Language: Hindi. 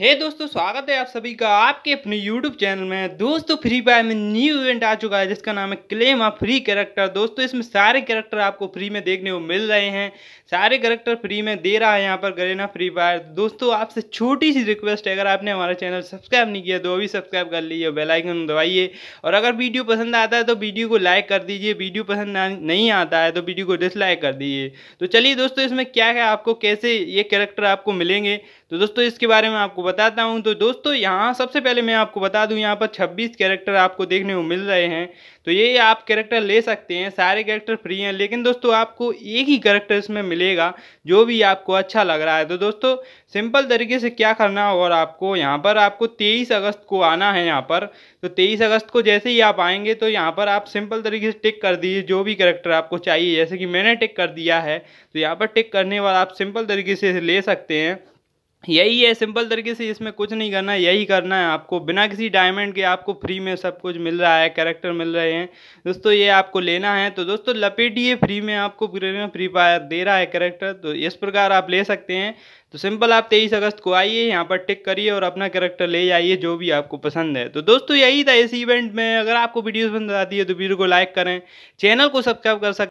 हे hey दोस्तों स्वागत है आप सभी का आपके अपने YouTube चैनल में दोस्तों फ्री फायर में न्यू इवेंट आ चुका है जिसका नाम है क्लेम ऑफ फ्री कैरेक्टर दोस्तों इसमें सारे कैरेक्टर आपको फ्री में देखने को मिल रहे हैं सारे कैरेक्टर फ्री में दे रहा है यहाँ पर गरेना फ्री फायर दोस्तों आपसे छोटी सी रिक्वेस्ट है अगर आपने हमारा चैनल सब्सक्राइब नहीं किया तो अभी सब्सक्राइब कर लीजिए बेलाइकन दबाइए और अगर वीडियो पसंद आता है तो वीडियो को लाइक कर दीजिए वीडियो पसंद नहीं आता है तो वीडियो को डिसलाइक कर दीजिए तो चलिए दोस्तों इसमें क्या है आपको कैसे ये कैरेक्टर आपको मिलेंगे तो दोस्तों इसके बारे में आपको बताता हूँ तो दोस्तों यहाँ सबसे पहले मैं आपको बता दूँ यहाँ पर 26 कैरेक्टर आपको देखने को मिल रहे हैं तो ये आप कैरेक्टर ले सकते हैं सारे कैरेक्टर फ्री हैं लेकिन दोस्तों आपको एक ही कैरेक्टर इसमें मिलेगा जो भी आपको अच्छा लग रहा है तो दोस्तों सिंपल तरीके से क्या करना और आपको यहाँ पर आपको तेईस अगस्त को आना है यहाँ पर तो तेईस अगस्त को जैसे ही आप आएंगे तो यहाँ पर आप सिंपल तरीके से टिक कर दीजिए जो भी करेक्टर आपको चाहिए जैसे कि मैंने टिक कर दिया है तो यहाँ पर टिक करने वाला आप सिंपल तरीके से ले सकते हैं यही है सिंपल तरीके से इसमें कुछ नहीं करना है यही करना है आपको बिना किसी डायमंड के आपको फ्री में सब कुछ मिल रहा है कैरेक्टर मिल रहे हैं दोस्तों ये आपको लेना है तो दोस्तों लपेटिए फ्री में आपको में फ्री फायर दे रहा है कैरेक्टर तो इस प्रकार आप ले सकते हैं तो सिंपल आप तेईस अगस्त को आइए यहाँ पर टिक करिए और अपना कैरेक्टर ले जाइए जो भी आपको पसंद है तो दोस्तों यही था इस इवेंट में अगर आपको वीडियोज़ पसंद आती है तो वीडियो को लाइक करें चैनल को सब्सक्राइब कर सकते